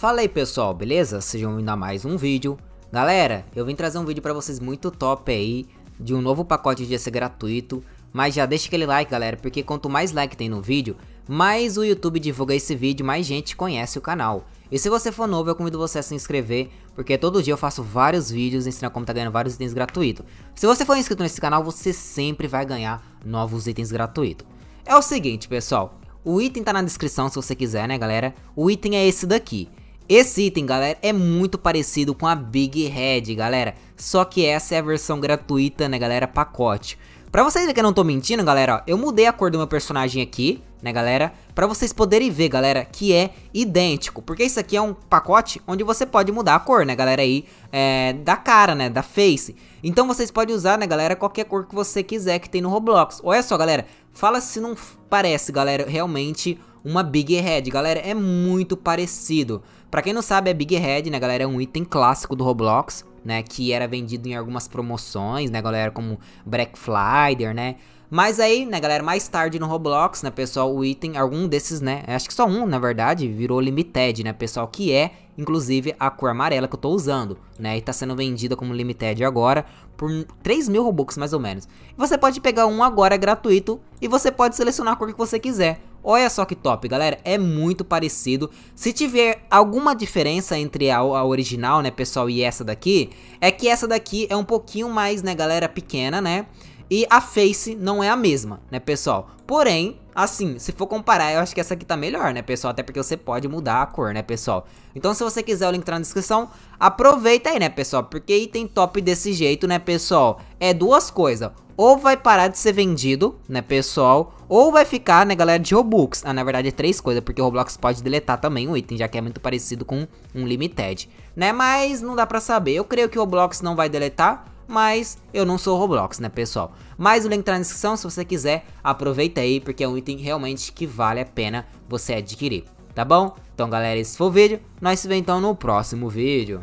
Fala aí pessoal, beleza? Sejam vindo a mais um vídeo. Galera, eu vim trazer um vídeo pra vocês muito top aí, de um novo pacote de DC gratuito, mas já deixa aquele like galera, porque quanto mais like tem no vídeo, mais o YouTube divulga esse vídeo, mais gente conhece o canal. E se você for novo, eu convido você a se inscrever, porque todo dia eu faço vários vídeos ensinando como tá ganhando vários itens gratuitos. Se você for inscrito nesse canal, você sempre vai ganhar novos itens gratuitos. É o seguinte pessoal, o item tá na descrição se você quiser né galera, o item é esse daqui. Esse item, galera, é muito parecido com a Big Head, galera. Só que essa é a versão gratuita, né, galera, pacote. Pra vocês verem que eu não tô mentindo, galera, ó, eu mudei a cor do meu personagem aqui, né, galera? Pra vocês poderem ver, galera, que é idêntico. Porque isso aqui é um pacote onde você pode mudar a cor, né, galera, aí, é, da cara, né, da face. Então vocês podem usar, né, galera, qualquer cor que você quiser que tem no Roblox. Olha só, galera, fala se não parece, galera, realmente uma Big Head. Galera, é muito parecido. Pra quem não sabe, a Big Head, né, galera, é um item clássico do Roblox, né, que era vendido em algumas promoções, né, galera, como Black flyer né, mas aí, né, galera, mais tarde no Roblox, né, pessoal, o item, algum desses, né, acho que só um, na verdade, virou Limited, né, pessoal, que é, inclusive, a cor amarela que eu tô usando, né, e tá sendo vendida como Limited agora por 3 mil Robux, mais ou menos. Você pode pegar um agora gratuito e você pode selecionar a cor que você quiser. Olha só que top, galera, é muito parecido. Se tiver alguma diferença entre a, a, original, né, pessoal, e essa daqui, é que essa daqui é um pouquinho mais, né, galera, pequena, né? E a face não é a mesma, né, pessoal? Porém, assim, se for comparar, eu acho que essa aqui tá melhor, né, pessoal? Até porque você pode mudar a cor, né, pessoal? Então, se você quiser o link tá na descrição, aproveita aí, né, pessoal? Porque item top desse jeito, né, pessoal? É duas coisas ou vai parar de ser vendido, né, pessoal, ou vai ficar, né, galera, de Robux. Ah, na verdade, é três coisas, porque o Roblox pode deletar também o item, já que é muito parecido com um Limited, né, mas não dá pra saber. Eu creio que o Roblox não vai deletar, mas eu não sou Roblox, né, pessoal? Mas o link tá na descrição, se você quiser, aproveita aí, porque é um item realmente que vale a pena você adquirir, tá bom? Então, galera, esse foi o vídeo, nós se vê então no próximo vídeo.